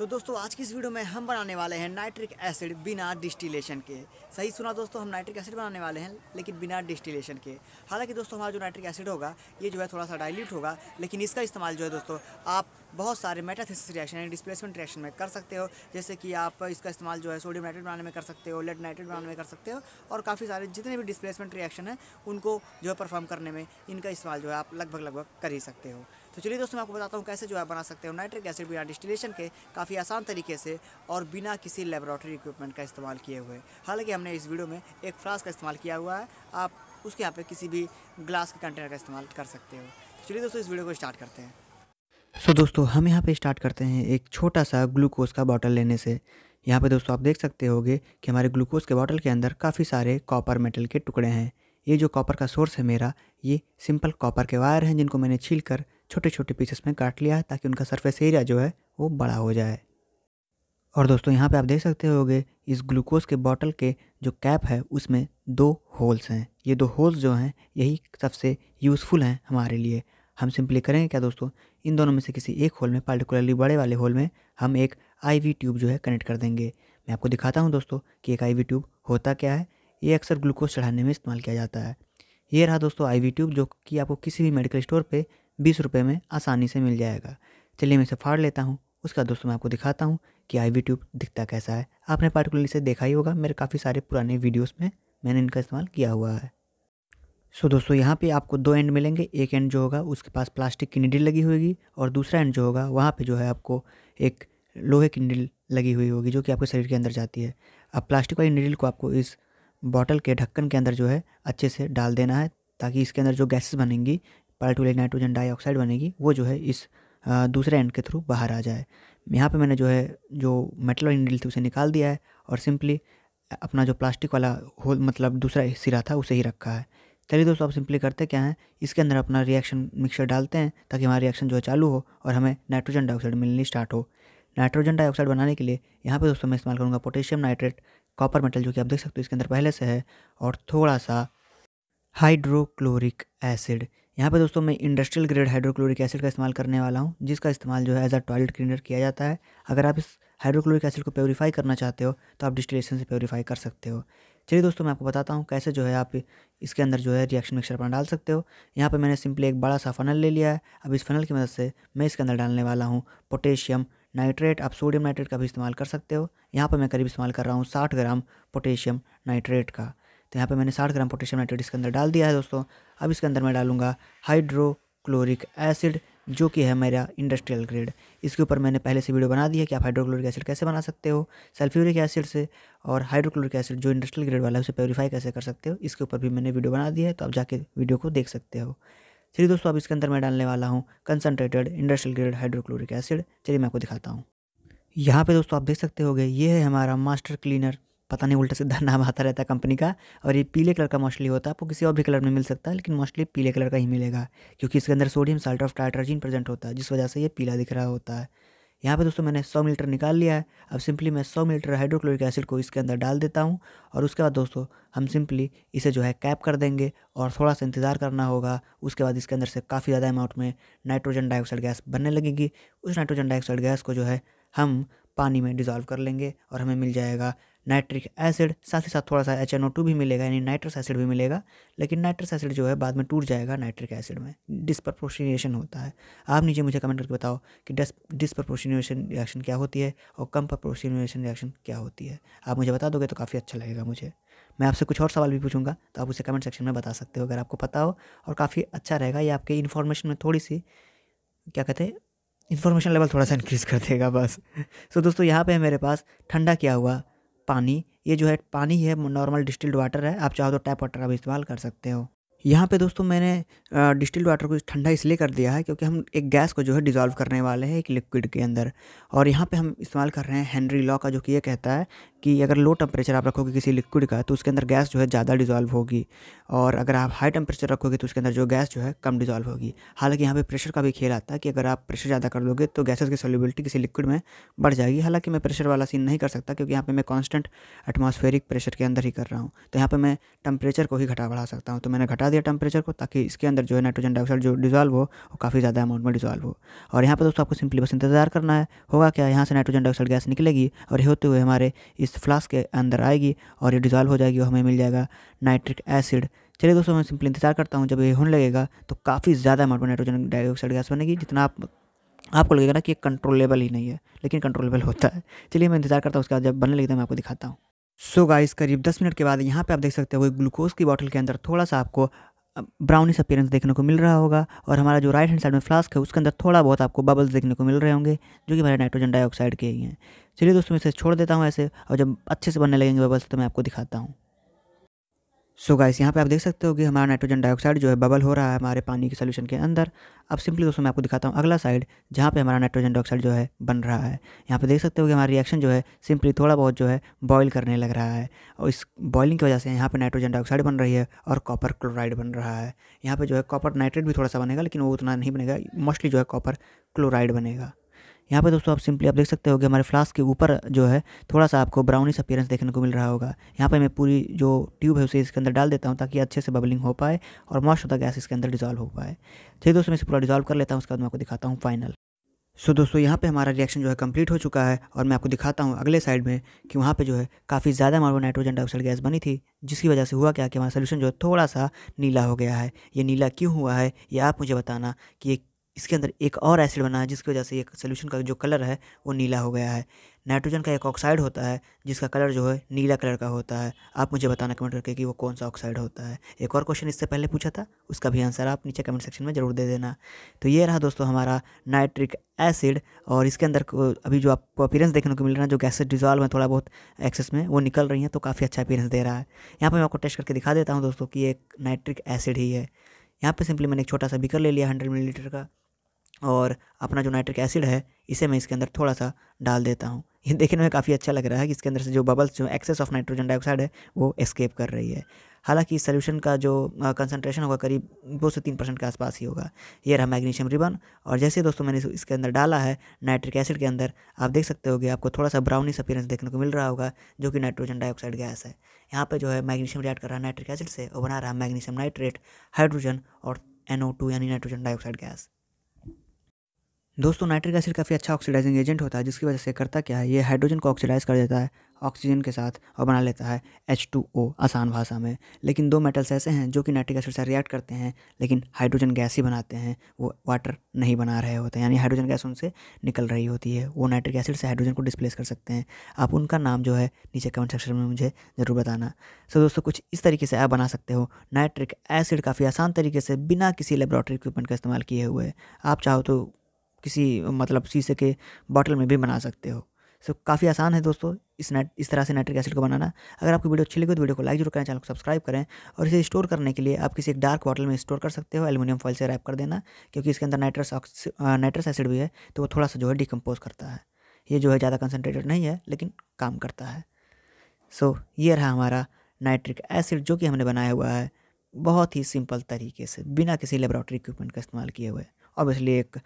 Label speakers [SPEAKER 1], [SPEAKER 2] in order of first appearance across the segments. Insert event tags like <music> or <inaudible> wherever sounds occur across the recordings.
[SPEAKER 1] तो दोस्तों आज की इस वीडियो में हम बनाने वाले हैं नाइट्रिक एसिड बिना डिस्टिलेशन के सही सुना दोस्तों हम नाइट्रिक एसिड बनाने वाले हैं लेकिन बिना डिस्टिलेशन के हालांकि दोस्तों हमारा जो नाइट्रिक एसिड होगा ये जो है थोड़ा सा डाइल्यूट होगा लेकिन इसका इस्तेमाल जो है दोस्तों आप बहुत सारे मेटाथिस रिएक्शन यानी डिस्प्लेसमेंट रिएक्शन में कर सकते हो जैसे कि आप इसका इस्तेमाल जो है सोडियम नाइट्रेट बनाने में कर सकते हो लेड नाइट्रेट बनाने में कर सकते हो और काफ़ी सारे जितने भी डिस्प्लेसमेंट रिएक्शन हैं उनको जो है परफॉर्म करने में इनका इस्तेमाल जो है आप लगभग लगभग कर ही सकते हो तो चलिए दोस्तों मैं आपको बताता हूँ कैसे जो है बना सकते हो नाइट्रिक एसिड बिना डिस्टिलेशन के काफ़ी आसान तरीके से और बिना किसी लेबोरेटरी इक्विपमेंट का इस्तेमाल किए हुए हालांकि हमने इस वीडियो में एक फ्लास्क का इस्तेमाल किया हुआ है आप उसके यहाँ पे किसी भी ग्लास के कंटेनर का इस्तेमाल कर सकते हो तो चलिए दोस्तों इस वीडियो को स्टार्ट करते हैं सो so, दोस्तों हम यहाँ पे स्टार्ट करते हैं एक छोटा सा ग्लूकोज का बॉटल लेने से यहाँ पे दोस्तों आप देख सकते होंगे कि हमारे ग्लूकोज के बॉटल के अंदर काफ़ी सारे कॉपर मेटल के टुकड़े हैं ये जो कॉपर का सोर्स है मेरा ये सिंपल कॉपर के वायर हैं जिनको मैंने छील कर छोटे छोटे पीसेस में काट लिया है ताकि उनका सरफेस एरिया जो है वो बड़ा हो जाए और दोस्तों यहाँ पे आप देख सकते होगे इस ग्लूकोज के बॉटल के जो कैप है उसमें दो होल्स हैं ये दो होल्स जो हैं यही सबसे यूज़फुल हैं हमारे लिए हम सिंपली करेंगे क्या दोस्तों इन दोनों में से किसी एक होल में पार्टिकुलरली बड़े वाले होल में हम एक आईवी ट्यूब जो है कनेक्ट कर देंगे मैं आपको दिखाता हूँ दोस्तों कि एक वी ट्यूब होता क्या है ये अक्सर ग्लूकोज चढ़ाने में इस्तेमाल किया जाता है ये रहा दोस्तों वी ट्यूब जो कि आपको किसी भी मेडिकल स्टोर पे बीस रुपये में आसानी से मिल जाएगा चलिए मैं इसे फाड़ लेता हूँ उसका दोस्तों मैं आपको दिखाता हूँ कि आई वी ट्यूब दिखता कैसा है आपने पार्टिकुलरली इसे देखा ही होगा मेरे काफ़ी सारे पुराने वीडियोस में मैंने इनका इस्तेमाल किया हुआ है सो so, दोस्तों यहाँ पे आपको दो एंड मिलेंगे एक एंड जो होगा उसके पास प्लास्टिक की निडिल लगी होगी और दूसरा एंड जो होगा वहाँ पे जो है आपको एक लोहे की निडिल लगी हुई होगी जो कि आपके शरीर के अंदर जाती है अब प्लास्टिक वाली निडिल को आपको इस बॉटल के ढक्कन के अंदर जो है अच्छे से डाल देना है ताकि इसके अंदर जो गैसेस बनेंगी पार्टिकुलेट नाइट्रोजन डाइऑक्साइड बनेगी वो जो है इस दूसरे एंड के थ्रू बाहर आ जाए यहाँ पे मैंने जो है जो मेटल और इंडल थी उसे निकाल दिया है और सिंपली अपना जो प्लास्टिक वाला होल मतलब दूसरा सिरा था उसे ही रखा है चलिए दोस्तों आप सिंपली करते क्या है इसके अंदर अपना रिएक्शन मिक्सर डालते हैं ताकि हमारा रिएक्शन जो है चालू हो और हमें नाइट्रोजन डाइऑक्साइड मिलनी स्टार्ट हो नाइट्रोजन डाइऑक्साइड बनाने के लिए यहाँ पर दोस्तों मैं इस्तेमाल करूँगा पोटेशियम नाइट्रेट कॉपर मेटल जो कि आप देख सकते हो इसके अंदर पहले से है और थोड़ा सा हाइड्रोक्लोरिक एसिड यहाँ पे दोस्तों मैं इंडस्ट्रियल ग्रेड हाइड्रोक्लोरिक एसिड का इस्तेमाल करने वाला हूँ जिसका इस्तेमाल जो है एज अ टॉयलेट क्लीनर किया जाता है अगर आप इस हाइड्रोक्लोरिक एसिड को प्योरीफाई करना चाहते हो तो आप डिस्टिलेशन से प्योरीफाई कर सकते हो चलिए दोस्तों मैं आपको बताता हूँ कैसे जो है आप इसके अंदर जो है रिएक्शन मिक्सर अपना डाल सकते हो यहाँ पर मैंने सिंपली एक बड़ा सा फनल ले लिया है अब इस फनल की मदद से मैं इसके अंदर डालने वाला हूँ पोटेशियम नाइट्रेट आप सोडियम नाइट्रेट का भी इस्तेमाल कर सकते हो यहाँ पर मैं करीब इस्तेमाल कर रहा हूँ साठ ग्राम पोटेशियम नाइट्रेट का तो यहाँ पे मैंने साठ ग्राम पोटेशियम नाइट्रेट इसके अंदर डाल दिया है दोस्तों अब इसके अंदर मैं डालूंगा हाइड्रोक्लोरिक एसिड जो कि है मेरा इंडस्ट्रियल ग्रेड इसके ऊपर मैंने पहले से वीडियो बना दी है कि आप हाइड्रोक्लोरिक एसिड कैसे बना सकते हो सल्फ्यूरिक एसिड से और हाइड्रोक्लोरिक एसिड जो इंडस्ट्रियल ग्रेड वाला है उसे प्योरीफाई कैसे कर सकते हो इसके ऊपर भी मैंने वीडियो बना दी है तो आप जाके वीडियो को देख सकते हो चलिए दोस्तों अब इसके अंदर मैं डालने वाला हूँ concentrated industrial grade hydrochloric acid चलिए मैं आपको दिखाता हूँ यहाँ पे दोस्तों आप देख सकते हो ये है हमारा मास्टर क्लीनर पता नहीं उल्टा सीधा <laughs> नाम आता रहता है कंपनी का और ये पीले कलर का मोस्टली होता है आपको किसी और भी कलर में मिल सकता है लेकिन मोस्टली पीले कलर का ही मिलेगा क्योंकि इसके अंदर sodium salt of tartrazine present होता है जिस वजह से ये पीला दिख रहा होता है यहाँ पे दोस्तों मैंने 100 मिलीटर निकाल लिया है अब सिंपली मैं 100 मिलीटर हाइड्रोक्लोरिक एसिड को इसके अंदर डाल देता हूँ और उसके बाद दोस्तों हम सिंपली इसे जो है कैप कर देंगे और थोड़ा सा इंतज़ार करना होगा उसके बाद इसके अंदर से काफ़ी ज़्यादा अमाउंट में नाइट्रोजन डाइऑक्साइड गैस बनने लगेगी उस नाइट्रोजन डाइऑक्साइड गैस को जो है हम पानी में डिज़ोल्व कर लेंगे और हमें मिल जाएगा नाइट्रिक एसिड साथ ही साथ थोड़ा सा एच भी मिलेगा यानी नाइट्रस एसिड भी मिलेगा लेकिन नाइट्रस एसिड जो है बाद में टूट जाएगा नाइट्रिक एसिड में डिस्प्रपोर्शनेशन होता है आप नीचे मुझे कमेंट करके बताओ कि डिस्प्रपोर्शनेशन रिएक्शन क्या होती है और कम प्रपोर्शनेशन रिएक्शन क्या होती है आप मुझे बता दोगे तो काफ़ी अच्छा लगेगा मुझे मैं आपसे कुछ और सवाल भी पूछूंगा तो आप उसे कमेंट सेक्शन में बता सकते हो अगर आपको पता हो और काफ़ी अच्छा रहेगा ये आपके इन्फॉर्मेशन में थोड़ी सी क्या कहते हैं इन्फॉर्मेशन लेवल थोड़ा सा इंक्रीज़ कर देगा बस सो <laughs> so, दोस्तों यहाँ पे है मेरे पास ठंडा किया हुआ पानी ये जो है पानी है नॉर्मल डिस्टिल्ड वाटर है आप चाहो तो टैप वाटर का भी इस्तेमाल कर सकते हो यहाँ पे दोस्तों मैंने डिस्टिल वाटर को ठंडा इसलिए कर दिया है क्योंकि हम एक गैस को जो है डिज़ोल्व करने वाले हैं एक लिक्विड के अंदर और यहाँ पे हम इस्तेमाल कर रहे हैं हेनरी लॉ का जो कि ये कहता है कि अगर लो टेम्परेचर आप रखोगे किसी लिक्विड का तो उसके अंदर गैस जो है ज़्यादा डिज़ोल्व होगी और अगर आप हाई टेम्परेचर रखोगे तो उसके अंदर जो गैस जो है कम डिज़ोल्व होगी हालांकि यहाँ पर प्रेशर का भी खेल आता है कि अगर आप प्रेशर ज़्यादा कर दोगे तो गैसेज की सोलिबिलिटी किसी लिक्विड में बढ़ जाएगी हालाँकि मैं प्रेशर वाला सीन नहीं कर सकता क्योंकि यहाँ पर मैं कॉन्स्टेंट एटमॉस्फेरिक प्रेशर के अंदर ही कर रहा हूँ तो यहाँ पर मैं टेम्परेचर को ही घटा बढ़ा सकता हूँ तो मैंने घटा दिया टेम्परेचर को ताकि इसके अंदर जो है नाइट्रोजन डाइऑक्साइड जो डिजॉल्व हो वो काफ़ी ज़्यादा अमाउंट में डिजॉल्व हो और यहाँ पर दोस्तों आपको सिंपली बस इंतजार करना है होगा क्या यहाँ से नाइट्रोजन डाइऑक्साइड गैस निकलेगी और होते हुए हमारे इस फ्लास्क के अंदर आएगी और ये डिजॉल्व हो जाएगी और हमें मिल जाएगा नाइट्रिक एसिड चलिए दोस्तों मैं सिंपली इंतजार करता हूँ जब ये होने लगेगा तो काफ़ी ज़्यादा अमाउंट में नाइट्रोजन डाइऑक्साइड गैस बनेगी जितना आप आपको लगेगा ना कि कंट्रोलेबल ही नहीं है लेकिन कंट्रोलेबल होता है चलिए मैं इंतजार करता हूँ उसके बाद जब बनने लगता है तो मैं आपको दिखाता हूँ सो गाइस करीब दस मिनट के बाद यहाँ पे आप देख सकते हो ग्लूकोज की बॉटल के अंदर थोड़ा सा आपको ब्राउनिस अपियरेंस देखने को मिल रहा होगा और हमारा जो राइट हैंड साइड में फ्लास्क है उसके अंदर थोड़ा बहुत आपको बबल्स देखने को मिल रहे होंगे जो कि हमारे नाइट्रोजन डाइऑक्साइड के ही हैं चलिए दोस्तों मैं इसे छोड़ देता हूँ ऐसे और जब अच्छे से बनने लगेंगे बबल्स तो मैं आपको दिखाता हूँ सो गाइस यहाँ पे आप देख सकते हो कि हमारा नाइट्रोजन डाइऑक्साइड जो है बबल हो रहा है हमारे पानी के सोल्यूशन के अंदर अब सिंपली दोस्तों मैं आपको दिखाता हूँ अगला साइड जहाँ पे हमारा नाइट्रोजन डाइऑक्साइड जो है बन रहा है यहाँ पे देख सकते हो कि हमारा रिएक्शन जो है सिंपली थोड़ा बहुत जो है बॉयल करने लग रहा है और इस बॉयलिंग की वजह से यहाँ पर नाइट्रोजन डाइऑक्साइड बन रही है और कॉपर क्लोराइड बन रहा है यहाँ पर जो है कॉपर नाइट्रेट भी थोड़ा सा बनेगा लेकिन वो उतना नहीं बनेगा मोस्टली जो है कॉपर क्लोराइड बनेगा यहाँ पे दोस्तों आप सिंपली आप देख सकते हो कि हमारे फ्लास्क के ऊपर जो है थोड़ा सा आपको ब्राउनिश अपीयरेंस देखने को मिल रहा होगा यहाँ पे मैं पूरी जो ट्यूब है उसे इसके अंदर डाल देता हूँ ताकि अच्छे से बबलिंग हो पाए और मॉस्ट होता गैस इसके अंदर डिजॉल्व हो पाए ठीक दोस्तों मैं इसे पूरा डिजॉल्व कर लेता हूँ उसके बाद मैं आपको दिखाता हूँ फाइनल सो दोस्तों यहाँ पर हमारा रिएक्शन जो है कम्प्लीट हो चुका है और मैं आपको दिखाता हूँ अगले साइड में कि वहाँ पर जो है काफ़ी ज़्यादा अमाउंट नाइट्रोजन डाइऑक्साइड गैस बनी थी जिसकी वजह से हुआ क्या कि हमारा सोल्यूशन जो है थोड़ा सा नीला हो गया है ये नीला क्यों हुआ है ये आप मुझे बताना कि ये इसके अंदर एक और एसिड बना है जिसकी वजह से ये सोल्यूशन का जो कलर है वो नीला हो गया है नाइट्रोजन का एक ऑक्साइड होता है जिसका कलर जो है नीला कलर का होता है आप मुझे बताना कमेंट करके कि वो कौन सा ऑक्साइड होता है एक और क्वेश्चन इससे पहले पूछा था उसका भी आंसर आप नीचे कमेंट सेक्शन में ज़रूर दे देना तो ये रहा दोस्तों हमारा नाइट्रिक एसिड और इसके अंदर अभी जो आपको अपीरेंस देखने को मिल रहा है जो गैसेज डिजॉल्व है थोड़ा बहुत एक्सेस में वो निकल रही हैं तो काफ़ी अच्छा अपीरेंस दे रहा है यहाँ पर मैं आपको टेस्ट करके दिखा देता हूँ दोस्तों कि एक नाइट्रिक एसिड ही है यहाँ पे सिंपली मैंने एक छोटा सा बिकर ले लिया हंड्रेड मिलीलीटर का और अपना जो नाइट्रिक एसिड है इसे मैं इसके अंदर थोड़ा सा डाल देता हूँ ये देखने में काफ़ी अच्छा लग रहा है कि इसके अंदर से जो बबल्स जो एक्सेस ऑफ नाइट्रोजन डाइऑक्साइड है वो एस्केप कर रही है हालांकि इस सोल्यूशन का जो कंसनट्रेशन होगा करीब दो से तीन परसेंट के आसपास ही होगा ये रहा मैग्नीशियम रिबन और जैसे दोस्तों मैंने इसके अंदर डाला है नाइट्रिक एसिड के अंदर आप देख सकते हो आपको थोड़ा सा ब्राउनिश अपीरेंस देखने को मिल रहा होगा जो कि नाइट्रोजन डाइऑक्साइड गैस है यहाँ पर जो है मैग्नीशियम रिएक्ट कर रहा है नाइट्रिक एसिड से और बना रहा है मैग्नीशियम नाइट्रेट हाइड्रोजन और एन टू यानी नाइट्रोजन डाइऑक्साइड गैस दोस्तों नाइट्रिक एसिड काफ़ी अच्छा ऑक्सीडाइजिंग एजेंट होता है जिसकी वजह से करता क्या है ये हाइड्रोजन को ऑक्सीडाइज कर देता है ऑक्सीजन के साथ और बना लेता है एच टू ओ आसान भाषा में लेकिन दो मेटल्स ऐसे हैं जो कि नाइट्रिक एसिड से रिएक्ट करते हैं लेकिन हाइड्रोजन गैस ही बनाते हैं वो वाटर नहीं बना रहे होते हैं यानी हाइड्रोजन गैस उनसे निकल रही होती है वो नाइट्रिक एसिड से हाइड्रोजन को डिस्प्लेस कर सकते हैं आप उनका नाम जो है नीचे कमेंट सेक्शन में मुझे ज़रूर बताना सो दोस्तों कुछ इस तरीके से आप बना सकते हो नाइट्रिक एसिड काफ़ी आसान तरीके से बिना किसी लेबोरेटरी इक्विपमेंट का इस्तेमाल किए हुए आप चाहो तो किसी मतलब शीशे के बॉटल में भी बना सकते हो सो काफ़ी आसान है दोस्तों इस नाइट इस तरह से नाइट्रिक एसिड को बनाना अगर आपकी वीडियो अच्छी लगी तो वीडियो को लाइक जरूर करें चैनल को सब्सक्राइब करें और इसे स्टोर करने के लिए आप किसी एक डार्क बॉटल में स्टोर कर सकते हो एलुमिनियम फॉल से रैप कर देना क्योंकि इसके अंदर नाइट्रस नाइट्रस एसिड भी है तो वो थोड़ा सा जो है डिकम्पोज करता है ये जो है ज़्यादा कंसनट्रेटेड नहीं है लेकिन काम करता है सो so, ये रहा हमारा नाइट्रिक एसिड जो कि हमने बनाया हुआ है बहुत ही सिंपल तरीके से बिना किसी लेबोरेटरी इक्विपमेंट का इस्तेमाल किए हुए ऑब्वियसली एक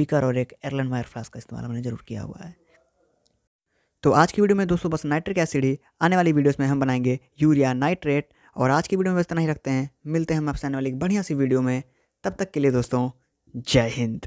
[SPEAKER 1] बीकर और एक एयरलाइन मायर फ्लास्क का इस्तेमाल हमने ज़रूर किया हुआ है तो आज की वीडियो में दोस्तों बस नाइट्रिक एसिड ही आने वाली वीडियोस में हम बनाएंगे यूरिया नाइट्रेट और आज की वीडियो में बस इतना ही रखते हैं मिलते हैं हम आपसे आने वाली एक बढ़िया सी वीडियो में तब तक के लिए दोस्तों जय हिंद